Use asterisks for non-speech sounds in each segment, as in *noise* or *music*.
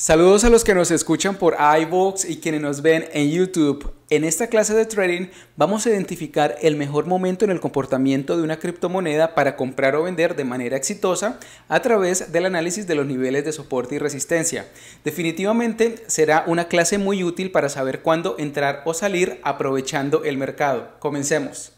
Saludos a los que nos escuchan por iVoox y quienes nos ven en YouTube. En esta clase de trading vamos a identificar el mejor momento en el comportamiento de una criptomoneda para comprar o vender de manera exitosa a través del análisis de los niveles de soporte y resistencia. Definitivamente será una clase muy útil para saber cuándo entrar o salir aprovechando el mercado. Comencemos.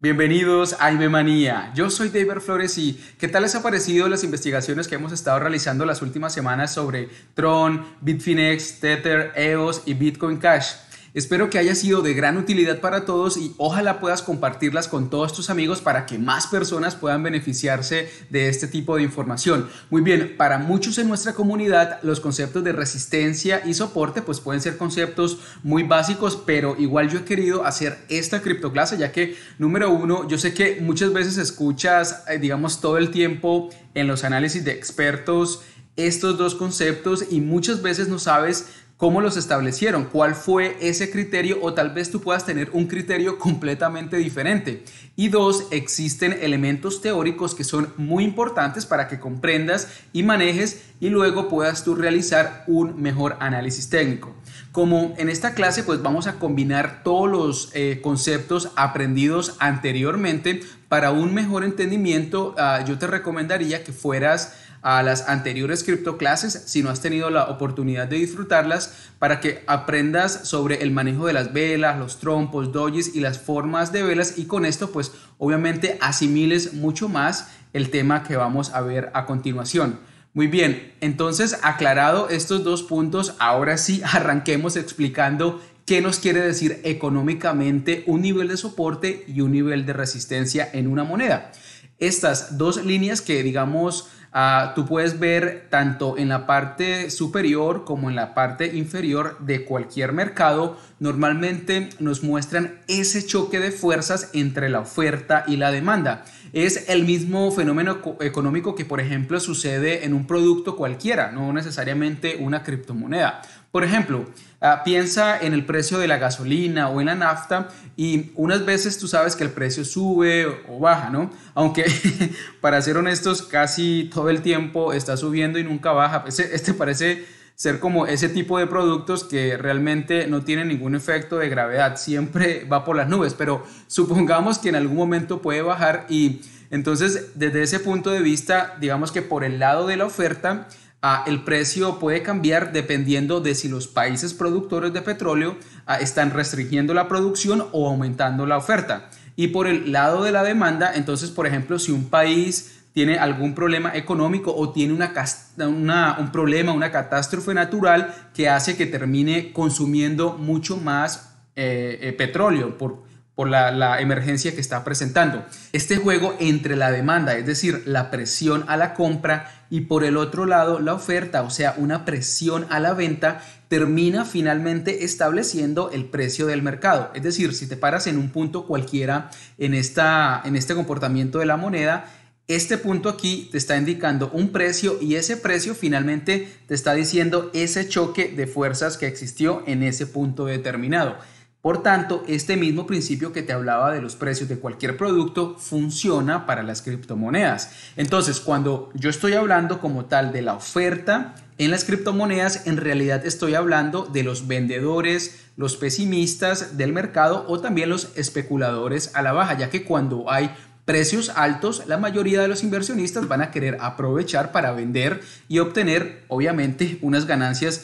Bienvenidos a manía Yo soy David Flores y ¿qué tal les ha parecido las investigaciones que hemos estado realizando las últimas semanas sobre Tron, Bitfinex, Tether, EOS y Bitcoin Cash? Espero que haya sido de gran utilidad para todos y ojalá puedas compartirlas con todos tus amigos para que más personas puedan beneficiarse de este tipo de información. Muy bien, para muchos en nuestra comunidad los conceptos de resistencia y soporte pues pueden ser conceptos muy básicos, pero igual yo he querido hacer esta criptoclase ya que número uno, yo sé que muchas veces escuchas eh, digamos todo el tiempo en los análisis de expertos estos dos conceptos y muchas veces no sabes ¿Cómo los establecieron? ¿Cuál fue ese criterio? O tal vez tú puedas tener un criterio completamente diferente. Y dos, existen elementos teóricos que son muy importantes para que comprendas y manejes y luego puedas tú realizar un mejor análisis técnico. Como en esta clase pues vamos a combinar todos los eh, conceptos aprendidos anteriormente para un mejor entendimiento, ah, yo te recomendaría que fueras a las anteriores criptoclases si no has tenido la oportunidad de disfrutarlas para que aprendas sobre el manejo de las velas, los trompos, dojis y las formas de velas y con esto pues obviamente asimiles mucho más el tema que vamos a ver a continuación. Muy bien, entonces aclarado estos dos puntos, ahora sí *laughs* arranquemos explicando qué nos quiere decir económicamente un nivel de soporte y un nivel de resistencia en una moneda. Estas dos líneas que digamos Ah, tú puedes ver tanto en la parte superior como en la parte inferior de cualquier mercado, normalmente nos muestran ese choque de fuerzas entre la oferta y la demanda. Es el mismo fenómeno económico que, por ejemplo, sucede en un producto cualquiera, no necesariamente una criptomoneda. Por ejemplo, ah, piensa en el precio de la gasolina o en la nafta y unas veces tú sabes que el precio sube o baja, ¿no? Aunque *laughs* para ser honestos, casi todo el tiempo está subiendo y nunca baja. Este, este parece ser como ese tipo de productos que realmente no tienen ningún efecto de gravedad, siempre va por las nubes, pero *laughs* supongamos que en algún momento puede bajar y entonces desde ese punto de vista, digamos que por el lado de la oferta, Ah, el precio puede cambiar dependiendo de si los países productores de petróleo ah, están restringiendo la producción o aumentando la oferta. Y por el lado de la demanda, entonces, por ejemplo, si un país tiene algún problema económico o tiene una, un problema, una catástrofe natural que hace que termine consumiendo mucho más eh, eh, petróleo por, por la, emergencia que está presentando. Este juego entre la demanda, es decir, la presión a la compra y por el otro lado la oferta, o sea, una presión a la venta, termina finalmente estableciendo el precio del mercado. Es decir, si te paras en un punto cualquiera en, esta, en este comportamiento de la moneda, este punto aquí te está indicando un precio y ese precio finalmente te está diciendo ese choque de fuerzas que existió en ese punto determinado. Por tanto, este mismo principio que te hablaba de los precios de cualquier producto funciona para las criptomonedas. Entonces, cuando yo estoy hablando como tal de la oferta en las criptomonedas, en realidad estoy hablando de los vendedores, los pesimistas del mercado o también los especuladores a la baja, ya que cuando hay precios altos, la mayoría de los inversionistas van a querer aprovechar para vender y obtener, obviamente, unas ganancias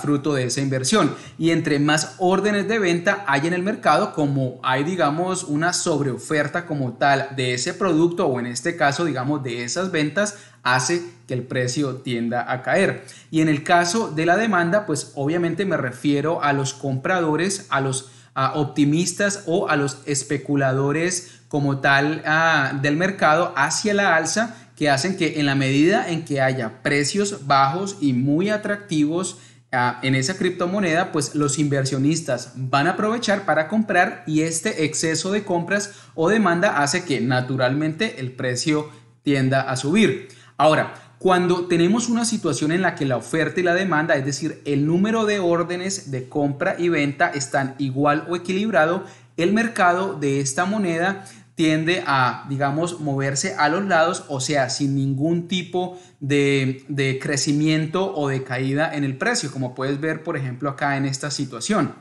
fruto de esa inversión. Y entre más órdenes de venta hay en el mercado, como hay, digamos, una sobreoferta como tal de ese producto o en este caso, digamos, de esas ventas, hace que el precio tienda a caer. Y en el caso de la demanda, pues obviamente me refiero a los compradores, a los optimistas o a los especuladores como tal ah, del mercado hacia la alza que hacen que en la medida en que haya precios bajos y muy atractivos Ah, en esa criptomoneda, pues los inversionistas van a aprovechar para comprar y este exceso de compras o demanda hace que naturalmente el precio tienda a subir. Ahora, cuando tenemos una situación en la que la oferta y la demanda, es decir, el número de órdenes de compra y venta están igual o equilibrado, el mercado de esta moneda tiende a, digamos, moverse a los lados, o sea, sin ningún tipo de, crecimiento o de caída en el precio, como puedes ver, por ejemplo, acá en esta situación.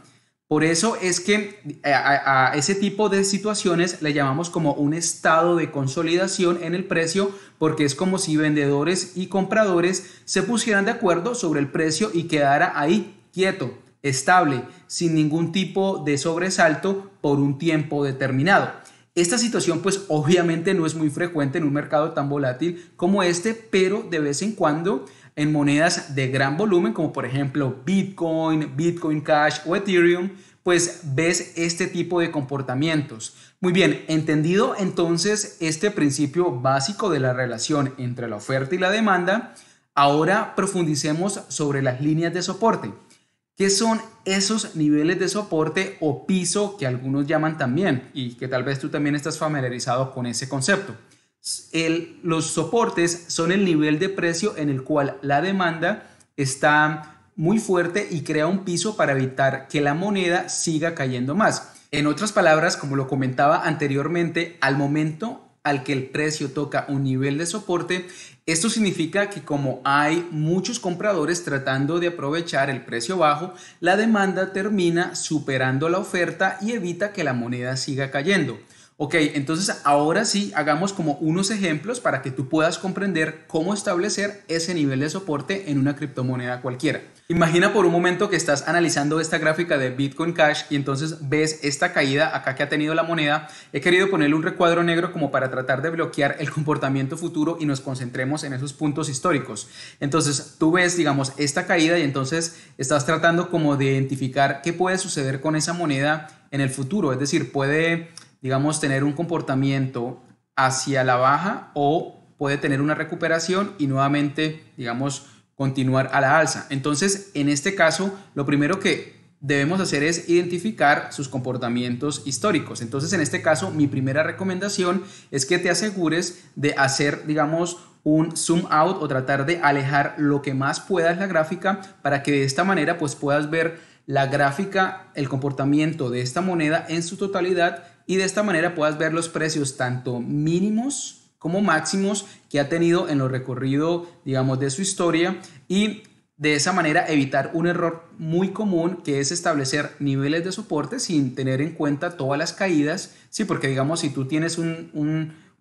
Por eso es que eh, a ese tipo de situaciones le llamamos como un estado de consolidación en el precio, porque es como si vendedores y compradores se pusieran de acuerdo sobre el precio y quedara ahí quieto, estable, sin ningún tipo de sobresalto por un tiempo determinado. Esta situación pues obviamente no es muy frecuente en un mercado tan volátil como este, pero de vez en cuando en monedas de gran volumen como por ejemplo Bitcoin, Bitcoin Cash o Ethereum, pues ves este tipo de comportamientos. Muy bien, entendido entonces este principio básico de la relación entre la oferta y la demanda, ahora profundicemos sobre las líneas de soporte. ¿Qué son esos niveles de soporte o piso que algunos llaman también y que tal vez tú también estás familiarizado con ese concepto? los soportes son el nivel de precio en el cual la demanda está muy fuerte y crea un piso para evitar que la moneda siga cayendo más. En otras palabras, como lo comentaba anteriormente, al momento al que el precio toca un nivel de soporte, esto significa que como hay muchos compradores tratando de aprovechar el precio bajo, la demanda termina superando la oferta y evita que la moneda siga cayendo. Ok, entonces ahora sí hagamos como unos ejemplos para que tú puedas comprender cómo establecer ese nivel de soporte en una criptomoneda cualquiera. Imagina por un momento que estás analizando esta gráfica de Bitcoin Cash y entonces ves esta caída acá que ha tenido la moneda. He querido ponerle un recuadro negro como para tratar de bloquear el comportamiento futuro y nos concentremos en esos puntos históricos. Entonces tú ves, digamos, esta caída y entonces estás tratando como de identificar qué puede suceder con esa moneda en el futuro. Es decir, puede digamos, tener un comportamiento hacia la baja o puede tener una recuperación y nuevamente, digamos, continuar a la alza. Entonces, en este caso, lo primero que debemos hacer es identificar sus comportamientos históricos. Entonces, en este caso, mi primera recomendación es que te asegures de hacer, digamos, un zoom out o tratar de alejar lo que más puedas la gráfica para que de esta manera pues puedas ver la gráfica, el comportamiento de esta moneda en su totalidad y de esta manera puedas ver los precios tanto mínimos como máximos que ha tenido en lo recorrido, digamos, de su historia y de esa manera evitar un error muy común que es establecer niveles de soporte sin tener en cuenta todas las caídas, sí, porque digamos si tú tienes un,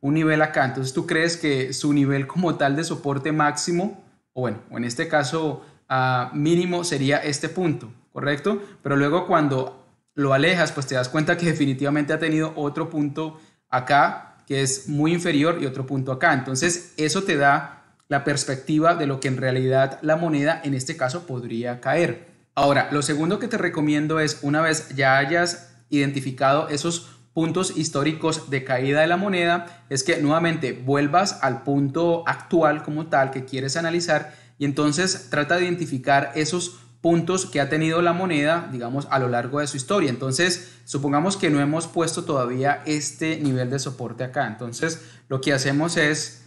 nivel acá, entonces tú crees que su nivel como tal de soporte máximo, o bueno, en este caso ah, mínimo sería este punto, ¿correcto? Pero luego cuando lo alejas, pues te das cuenta que definitivamente ha tenido otro punto acá que es muy inferior y otro punto acá. Entonces, eso te da la perspectiva de lo que en realidad la moneda en este caso podría caer. Ahora, lo segundo que te recomiendo es, una vez ya hayas identificado esos puntos históricos de caída de la moneda, es que nuevamente vuelvas al punto actual como tal que quieres analizar y entonces trata de identificar esos puntos que ha tenido la moneda, digamos, a lo largo de su historia. Entonces, supongamos que no hemos puesto todavía este nivel de soporte acá. Entonces, lo que hacemos es,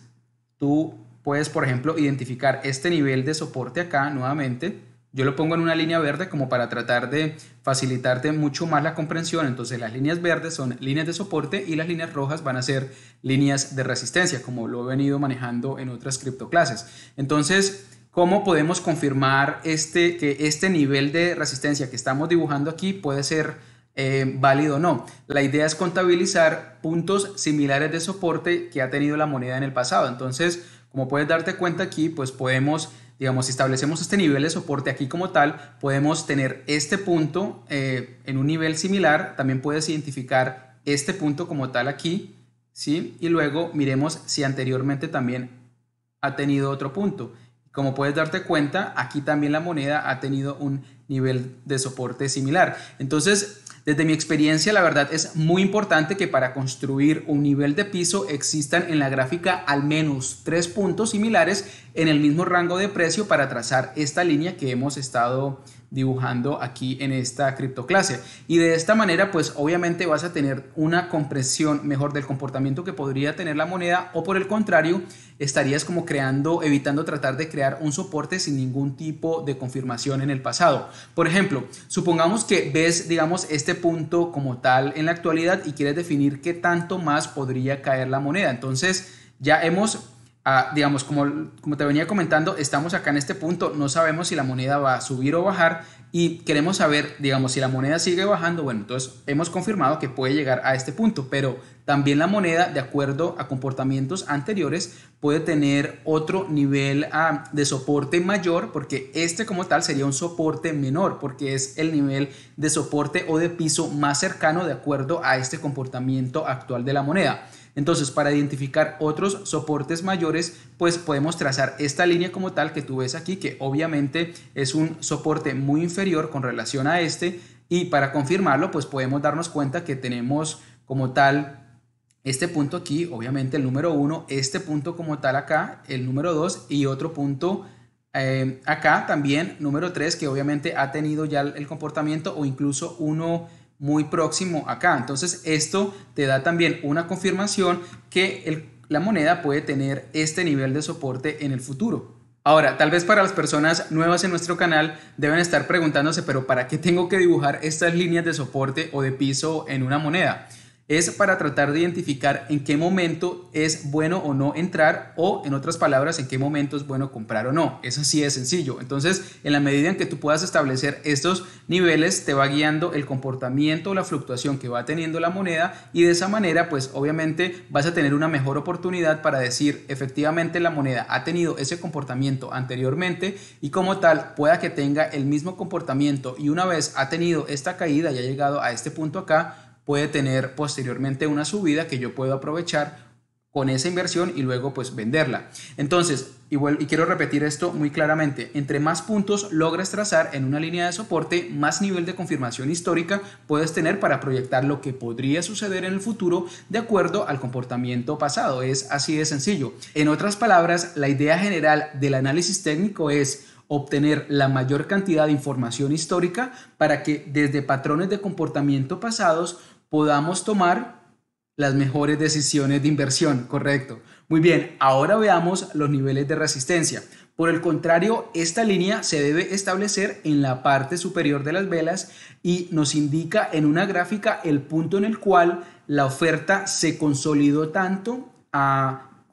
tú puedes, por ejemplo, identificar este nivel de soporte acá nuevamente. Yo lo pongo en una línea verde como para tratar de facilitarte mucho más la comprensión. Entonces las líneas verdes son líneas de soporte y las líneas rojas van a ser líneas de resistencia, como lo he venido manejando en otras criptoclases. Entonces, ¿Cómo podemos confirmar este, que este nivel de resistencia que estamos dibujando aquí puede ser eh, válido o no? La idea es contabilizar puntos similares de soporte que ha tenido la moneda en el pasado. Entonces, como puedes darte cuenta aquí, pues podemos digamos, si establecemos este nivel de soporte aquí como tal, podemos tener este punto eh, en un nivel similar, también puedes identificar este punto como tal aquí, ¿sí? Y luego miremos si anteriormente también ha tenido otro punto. Como puedes darte cuenta, aquí también la moneda ha tenido un nivel de soporte similar. Entonces, desde mi experiencia, la verdad es muy importante que para construir un nivel de piso existan en la gráfica al menos tres puntos similares en el mismo rango de precio para trazar esta línea que hemos estado dibujando aquí en esta criptoclase. Y de esta manera, pues obviamente vas a tener una compresión mejor del comportamiento que podría tener la moneda o por el contrario, estarías como creando, evitando tratar de crear un soporte sin ningún tipo de confirmación en el pasado. Por ejemplo, supongamos que ves, digamos, este punto como tal en la actualidad y quieres definir qué tanto más podría caer la moneda. Entonces, ya hemos Ah, digamos, como, como te venía comentando, estamos acá en este punto, no sabemos si la moneda va a subir o bajar y queremos saber, digamos, si la moneda sigue bajando, bueno, entonces hemos confirmado que puede llegar a este punto, pero también la moneda, de acuerdo a comportamientos anteriores, puede tener otro nivel ah, de soporte mayor, porque este como tal sería un soporte menor, porque es el nivel de soporte o de piso más cercano de acuerdo a este comportamiento actual de la moneda. Entonces, para identificar otros soportes mayores, pues podemos trazar esta línea como tal que tú ves aquí, que obviamente es un soporte muy inferior con relación a este. Y para confirmarlo, pues podemos darnos cuenta que tenemos como tal este punto aquí, obviamente el número 1, este punto como tal acá, el número 2 y otro punto eh, acá también, número 3, que obviamente ha tenido ya el comportamiento o incluso uno muy próximo acá. Entonces esto te da también una confirmación que la moneda puede tener este nivel de soporte en el futuro. Ahora, tal vez para las personas nuevas en nuestro canal deben estar preguntándose, pero ¿para qué tengo que dibujar estas líneas de soporte o de piso en una moneda? es para tratar de identificar en qué momento es bueno o no entrar o, en otras palabras, en qué momento es bueno comprar o no. Eso así es sencillo. Entonces, en la medida en que tú puedas establecer estos niveles, te va guiando el comportamiento, o la fluctuación que va teniendo la moneda y de esa manera, pues obviamente vas a tener una mejor oportunidad para decir, efectivamente la moneda ha tenido ese comportamiento anteriormente y como tal pueda que tenga el mismo comportamiento y una vez ha tenido esta caída y ha llegado a este punto acá, puede tener posteriormente una subida que yo puedo aprovechar con esa inversión y luego pues venderla. Entonces, y, quiero repetir esto muy claramente, entre más puntos logras trazar en una línea de soporte, más nivel de confirmación histórica puedes tener para proyectar lo que podría suceder en el futuro de acuerdo al comportamiento pasado. Es así de sencillo. En otras palabras, la idea general del análisis técnico es obtener la mayor cantidad de información histórica para que desde patrones de comportamiento pasados podamos tomar las mejores decisiones de inversión, correcto. Muy bien, ahora veamos los niveles de resistencia. Por el contrario, esta línea se debe establecer en la parte superior de las velas y nos indica en una gráfica el punto en el cual la oferta se consolidó tanto,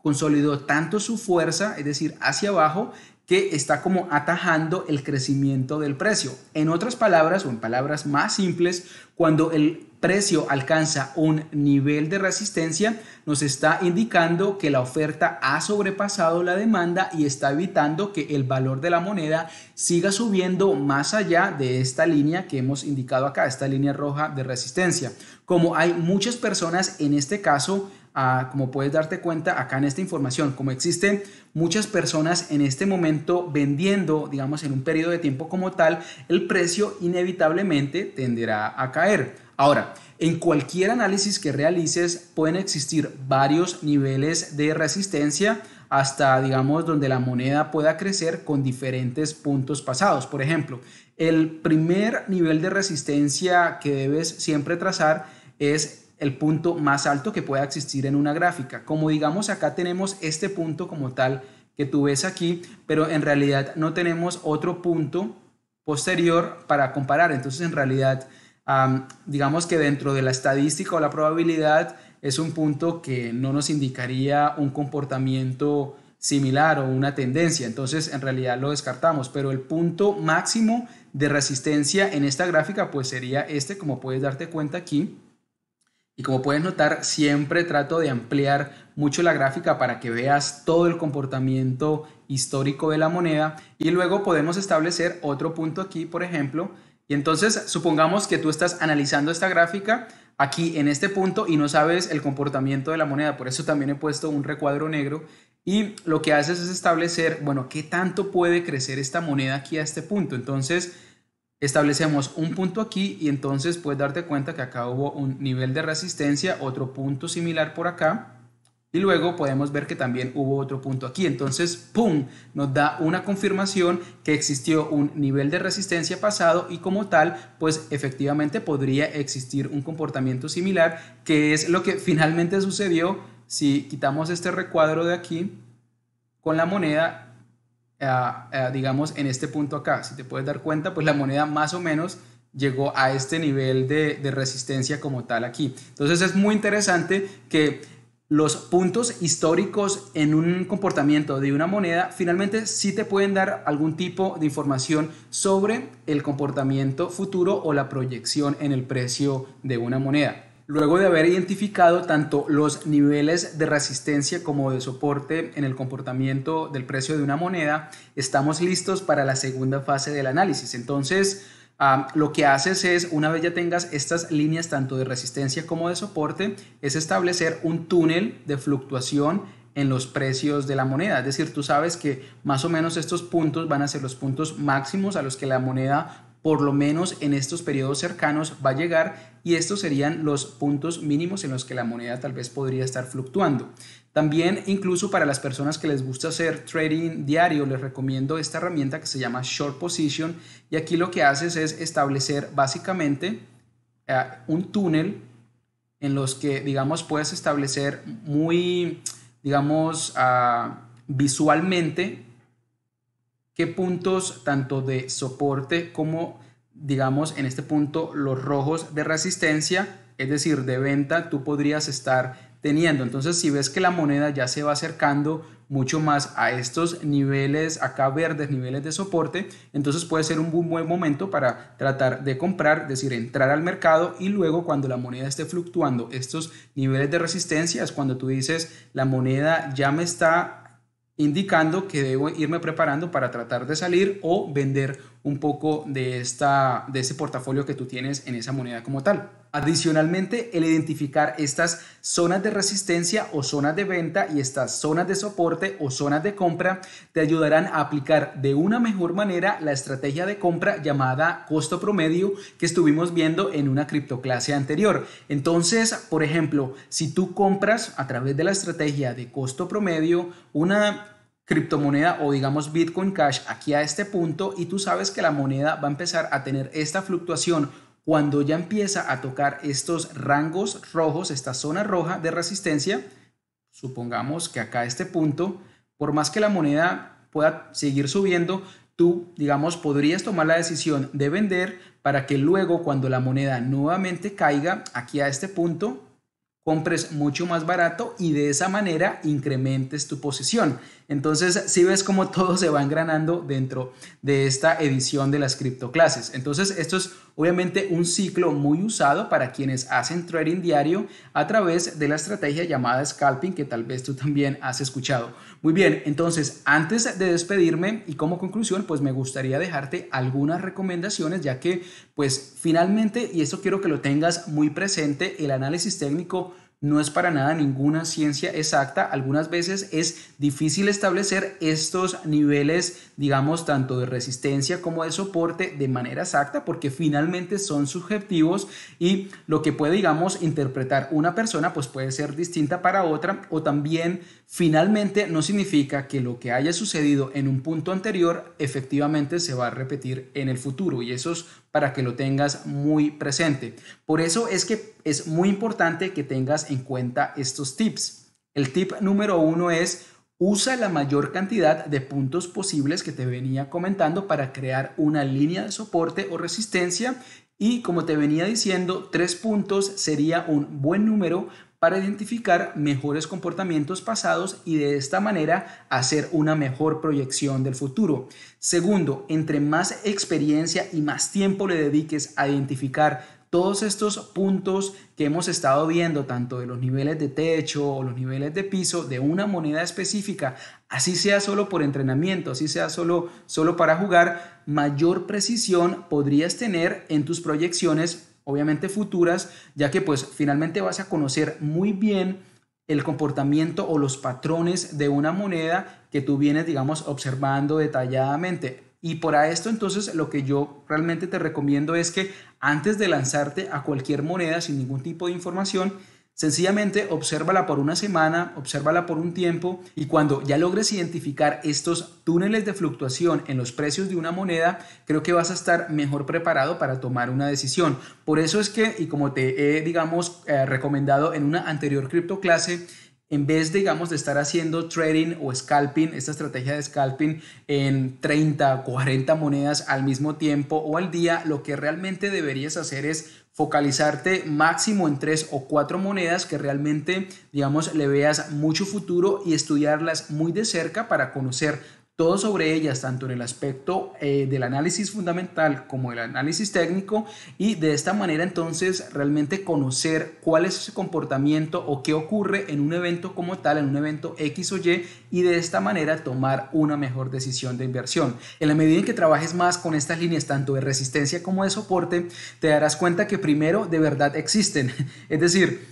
consolidó tanto su fuerza, es decir, hacia abajo, que está como atajando el crecimiento del precio. En otras palabras, o en palabras más simples, cuando el precio alcanza un nivel de resistencia, nos está indicando que la oferta ha sobrepasado la demanda y está evitando que el valor de la moneda siga subiendo más allá de esta línea que hemos indicado acá, esta línea roja de resistencia. Como hay muchas personas en este caso, ah, como puedes darte cuenta acá en esta información, como existen muchas personas en este momento vendiendo, digamos, en un periodo de tiempo como tal, el precio inevitablemente tenderá a caer. Ahora, en cualquier análisis que realices pueden existir varios niveles de resistencia hasta, digamos, donde la moneda pueda crecer con diferentes puntos pasados. Por ejemplo, el primer nivel de resistencia que debes siempre trazar es el punto más alto que pueda existir en una gráfica. Como digamos, acá tenemos este punto como tal que tú ves aquí, pero en realidad no tenemos otro punto posterior para comparar. Entonces, en realidad digamos que dentro de la estadística o la probabilidad es un punto que no nos indicaría un comportamiento similar o una tendencia. Entonces, en realidad lo descartamos, pero el punto máximo de resistencia en esta gráfica pues sería este, como puedes darte cuenta aquí. Y como puedes notar, siempre trato de ampliar mucho la gráfica para que veas todo el comportamiento histórico de la moneda y luego podemos establecer otro punto aquí, por ejemplo, y entonces, supongamos que tú estás analizando esta gráfica aquí en este punto y no sabes el comportamiento de la moneda. Por eso también he puesto un recuadro negro. Y lo que haces es establecer, bueno, ¿qué tanto puede crecer esta moneda aquí a este punto? Entonces, establecemos un punto aquí y entonces puedes darte cuenta que acá hubo un nivel de resistencia, otro punto similar por acá y luego podemos ver que también hubo otro punto aquí. Entonces, ¡pum! Nos da una confirmación que existió un nivel de resistencia pasado y como tal, pues efectivamente podría existir un comportamiento similar, que es lo que finalmente sucedió si quitamos este recuadro de aquí con la moneda, eh, eh, digamos, en este punto acá. Si te puedes dar cuenta, pues la moneda más o menos llegó a este nivel de, de resistencia como tal aquí. Entonces es muy interesante que los puntos históricos en un comportamiento de una moneda finalmente sí te pueden dar algún tipo de información sobre el comportamiento futuro o la proyección en el precio de una moneda. Luego de haber identificado tanto los niveles de resistencia como de soporte en el comportamiento del precio de una moneda, estamos listos para la segunda fase del análisis. Entonces, lo que haces es, una vez ya tengas estas líneas tanto de resistencia como de soporte, es establecer un túnel de fluctuación en los precios de la moneda. Es decir, tú sabes que más o menos estos puntos van a ser los puntos máximos a los que la moneda por lo menos en estos periodos cercanos va a llegar y estos serían los puntos mínimos en los que la moneda tal vez podría estar fluctuando. También incluso para las personas que les gusta hacer trading diario, les recomiendo esta herramienta que se llama Short Position y aquí lo que haces es establecer básicamente eh, un túnel en los que, digamos, puedes establecer muy, digamos, ah, visualmente qué puntos tanto de soporte como, digamos, en este punto los rojos de resistencia, es decir, de venta, tú podrías estar teniendo. Entonces, si ves que la moneda ya se va acercando mucho más a estos niveles acá verdes, niveles de soporte, entonces puede ser un buen momento para tratar de comprar, es decir, entrar al mercado y luego cuando la moneda esté fluctuando estos niveles de resistencia es cuando tú dices la moneda ya me está indicando que debo irme preparando para tratar de salir o vender un poco de, esta, de ese portafolio que tú tienes en esa moneda como tal. Adicionalmente, el identificar estas zonas de resistencia o zonas de venta y estas zonas de soporte o zonas de compra te ayudarán a aplicar de una mejor manera la estrategia de compra llamada costo promedio que estuvimos viendo en una criptoclase anterior. Entonces, por ejemplo, si tú compras a través de la estrategia de costo promedio una criptomoneda o digamos Bitcoin Cash aquí a este punto y tú sabes que la moneda va a empezar a tener esta fluctuación cuando ya empieza a tocar estos rangos rojos, esta zona roja de resistencia, supongamos que acá este punto, por más que la moneda pueda seguir subiendo, tú, digamos, podrías tomar la decisión de vender para que luego cuando la moneda nuevamente caiga aquí a este punto, compres mucho más barato y de esa manera incrementes tu posición. Entonces, si ves cómo *laughs* todo se va engranando dentro de esta edición de las criptoclases. Entonces, esto es Obviamente un ciclo muy usado para quienes hacen trading diario a través de la estrategia llamada scalping que tal vez tú también has escuchado. Muy bien, entonces antes de despedirme y como conclusión, pues me gustaría dejarte algunas recomendaciones ya que pues finalmente, y esto quiero que lo tengas muy presente, el análisis técnico no es para nada ninguna ciencia exacta. Algunas veces es difícil establecer estos niveles, digamos, tanto de resistencia como de soporte de manera exacta porque finalmente son subjetivos y lo que puede, digamos, interpretar una persona pues puede ser distinta para otra o también finalmente no significa que lo que haya sucedido en un punto anterior efectivamente se va a repetir en el futuro y esos para que lo tengas muy presente. Por eso es que es muy importante que tengas en cuenta estos tips. El tip número uno es usa la mayor cantidad de puntos posibles que te venía comentando para crear una línea de soporte o resistencia y como te venía diciendo, tres puntos sería un buen número para identificar mejores comportamientos pasados y de esta manera hacer una mejor proyección del futuro. Segundo, entre más experiencia y más tiempo le dediques a identificar todos estos puntos que hemos estado viendo, tanto de los niveles de techo o los niveles de piso de una moneda específica, así sea solo por entrenamiento, así sea solo, solo para jugar, mayor precisión podrías tener en tus proyecciones obviamente futuras, ya que pues finalmente vas a conocer muy bien el comportamiento o los patrones de una moneda que tú vienes, digamos, observando detalladamente. Y a esto entonces lo que yo realmente te recomiendo es que antes de lanzarte a cualquier moneda sin ningún tipo de información, Sencillamente obsérvala por una semana, obsérvala por un tiempo y cuando ya logres identificar estos túneles de fluctuación en los precios de una moneda, creo que vas a estar mejor preparado para tomar una decisión. Por eso es que, y como te he, digamos, eh, recomendado en una anterior cripto clase, en vez, digamos, de estar haciendo trading o scalping, esta estrategia de scalping en 30, 40 monedas al mismo tiempo o al día, lo que realmente deberías hacer es focalizarte máximo en tres o cuatro monedas que realmente, digamos, le veas mucho futuro y estudiarlas muy de cerca para conocer todo sobre ellas, tanto en el aspecto eh, del análisis fundamental como el análisis técnico, y de esta manera entonces realmente conocer cuál es ese comportamiento o qué ocurre en un evento como tal, en un evento X o Y, y de esta manera tomar una mejor decisión de inversión. En la medida en que trabajes más con estas líneas, tanto de resistencia como de soporte, te darás cuenta que primero de verdad existen. *laughs* Es decir,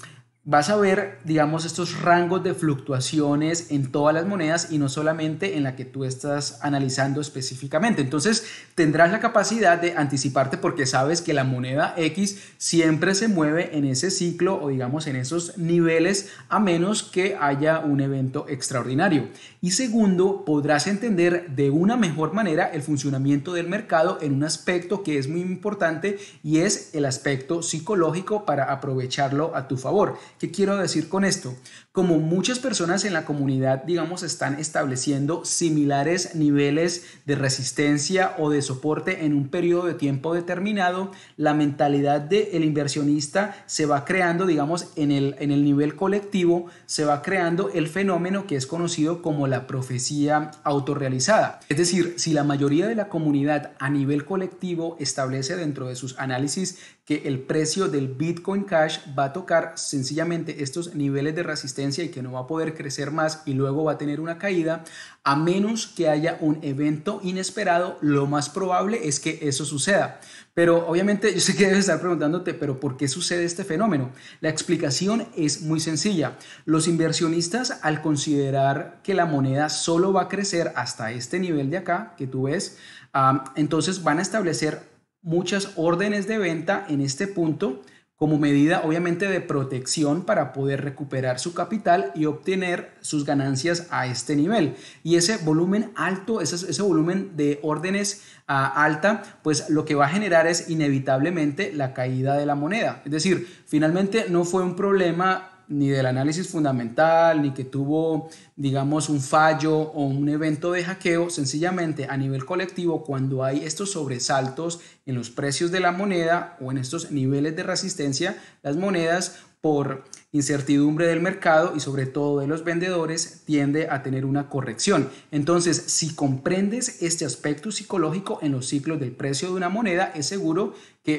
vas a ver, digamos, estos rangos de fluctuaciones en todas las monedas y no solamente en la que tú estás analizando específicamente. Entonces, tendrás la capacidad de anticiparte porque sabes que la moneda X siempre se mueve en ese ciclo o digamos en esos niveles a menos que haya un evento extraordinario. Y segundo, podrás entender de una mejor manera el funcionamiento del mercado en un aspecto que es muy importante y es el aspecto psicológico para aprovecharlo a tu favor ¿Qué quiero decir con esto? Como muchas personas en la comunidad, digamos, están estableciendo similares niveles de resistencia o de soporte en un periodo de tiempo determinado, la mentalidad del inversionista se va creando, digamos, en el, en el nivel colectivo, se va creando el fenómeno que es conocido como la profecía autorrealizada. Es decir, si la mayoría de la comunidad a nivel colectivo establece dentro de sus análisis que el precio del Bitcoin Cash va a tocar sencillamente estos niveles de resistencia y que no va a poder crecer más y luego va a tener una caída, a menos que haya un evento inesperado, lo más probable es que eso suceda. Pero obviamente *laughs* yo sé que debes estar preguntándote, pero ¿por qué sucede este fenómeno? La explicación es muy sencilla. Los inversionistas al considerar que la moneda solo va a crecer hasta este nivel de acá que tú ves, ah, entonces van a establecer muchas órdenes de venta en este punto como medida obviamente de protección para poder recuperar su capital y obtener sus ganancias a este nivel. Y ese volumen alto, ese, ese volumen de órdenes ah, alta, pues lo que va a generar es inevitablemente la caída de la moneda. Es decir, finalmente no fue un problema ni del análisis fundamental, ni que tuvo, digamos, un fallo o un evento de hackeo. Sencillamente, a nivel colectivo, cuando hay estos sobresaltos en los precios de la moneda o en estos niveles de resistencia, las monedas por incertidumbre del mercado y sobre todo de los vendedores tiende a tener una corrección. Entonces, si comprendes este aspecto psicológico en los ciclos del precio de una moneda, es seguro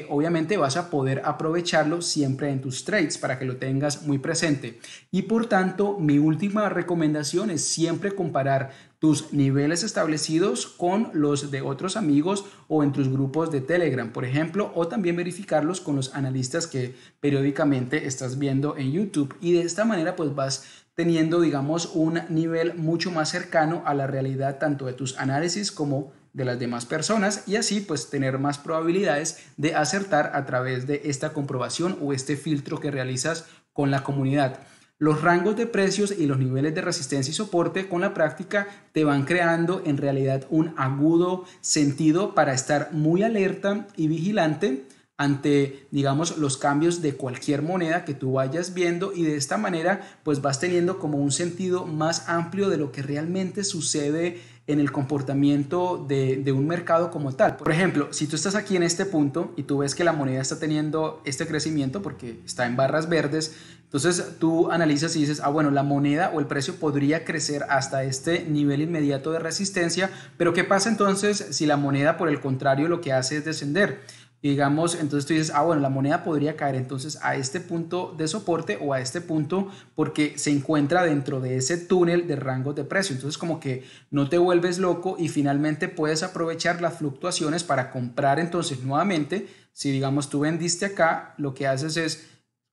obviamente vas a poder aprovecharlo siempre en tus trades para que lo tengas muy presente. Y por tanto, mi última recomendación es siempre comparar tus niveles establecidos con los de otros amigos o en tus grupos de Telegram, por ejemplo, o también verificarlos con los analistas que periódicamente estás viendo en YouTube. Y de esta manera pues vas teniendo, digamos, un nivel mucho más cercano a la realidad tanto de tus análisis como de las demás personas y así pues tener más probabilidades de acertar a través de esta comprobación o este filtro que realizas con la comunidad. Los rangos de precios y los niveles de resistencia y soporte con la práctica te van creando en realidad un agudo sentido para estar muy alerta y vigilante ante, digamos, los cambios de cualquier moneda que tú vayas viendo y de esta manera pues vas teniendo como un sentido más amplio de lo que realmente sucede en el comportamiento de, un mercado como tal. Por ejemplo, si tú estás aquí en este punto y tú ves que la moneda está teniendo este crecimiento porque está en barras verdes, entonces tú analizas y dices, ah, bueno, la moneda o el precio podría crecer hasta este nivel inmediato de resistencia, pero ¿qué pasa entonces si la moneda por el contrario lo que hace es descender? digamos, entonces tú dices, ah, bueno, la moneda podría caer entonces a este punto de soporte o a este punto porque se encuentra dentro de ese túnel de rangos de precio. Entonces como que no te vuelves loco y finalmente puedes aprovechar las fluctuaciones para comprar entonces nuevamente. Si digamos tú vendiste acá, lo que haces es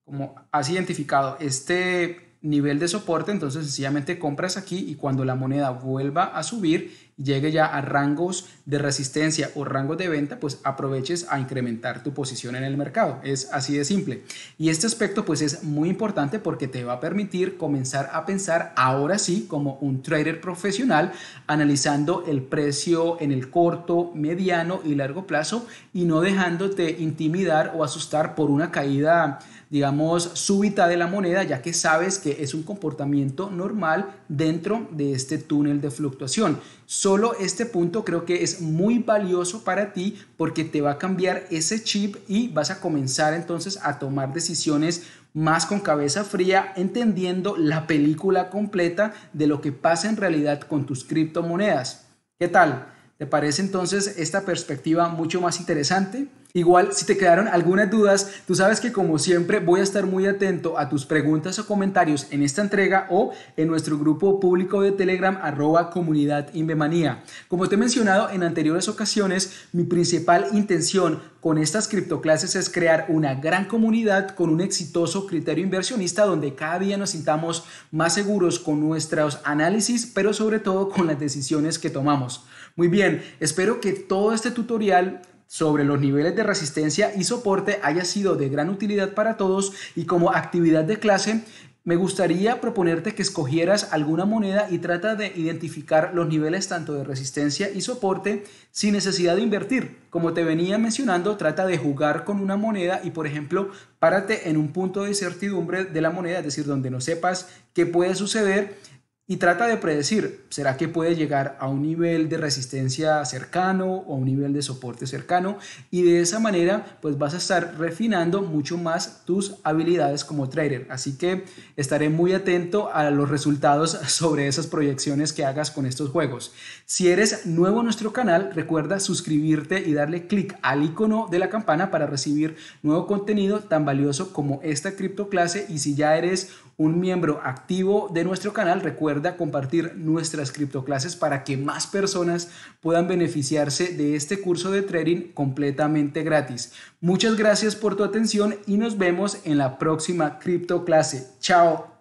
como has identificado este nivel de soporte, entonces sencillamente compras aquí y cuando la moneda vuelva a subir, llegue ya a rangos de resistencia o rangos de venta, pues aproveches a incrementar tu posición en el mercado. Es así de simple. Y este aspecto pues es muy importante porque te va a permitir comenzar a pensar ahora sí como un trader profesional, analizando el precio en el corto, mediano y largo plazo y no dejándote intimidar o asustar por una caída digamos, súbita de la moneda, ya que sabes que es un comportamiento normal dentro de este túnel de fluctuación. Solo este punto creo que es muy valioso para ti porque te va a cambiar ese chip y vas a comenzar entonces a tomar decisiones más con cabeza fría, entendiendo la película completa de lo que pasa en realidad con tus criptomonedas. ¿Qué tal? ¿Te parece entonces esta perspectiva mucho más interesante? Igual, si te quedaron algunas dudas, tú sabes que como siempre voy a estar muy atento a tus preguntas o comentarios en esta entrega o en nuestro grupo público de Telegram arroba comunidad Invemanía. Como te he mencionado en anteriores ocasiones, mi principal intención con estas criptoclases es crear una gran comunidad con un exitoso criterio inversionista donde cada día nos sintamos más seguros con nuestros análisis, pero sobre todo con las decisiones que tomamos. Muy bien, espero que todo este tutorial sobre los niveles de resistencia y soporte haya sido de gran utilidad para todos y como actividad de clase me gustaría proponerte que escogieras alguna moneda y trata de identificar los niveles tanto de resistencia y soporte sin necesidad de invertir. Como te venía mencionando, trata de jugar con una moneda y, por ejemplo, párate en un punto de certidumbre de la moneda, es decir, donde no sepas qué puede suceder y trata de predecir, ¿será que puede llegar a un nivel de resistencia cercano o a un nivel de soporte cercano? Y de esa manera, pues vas a estar refinando mucho más tus habilidades como trader. Así que estaré muy atento a los resultados *laughs* sobre esas proyecciones que hagas con estos juegos. Si eres nuevo a nuestro canal, recuerda suscribirte y darle clic al icono de la campana para recibir nuevo contenido tan valioso como esta cripto clase. Y si ya eres un miembro activo de nuestro canal, recuerda recuerda compartir nuestras cripto clases para que más personas puedan beneficiarse de este curso de trading completamente gratis. Muchas gracias por tu atención y nos vemos en la próxima cripto clase Chao.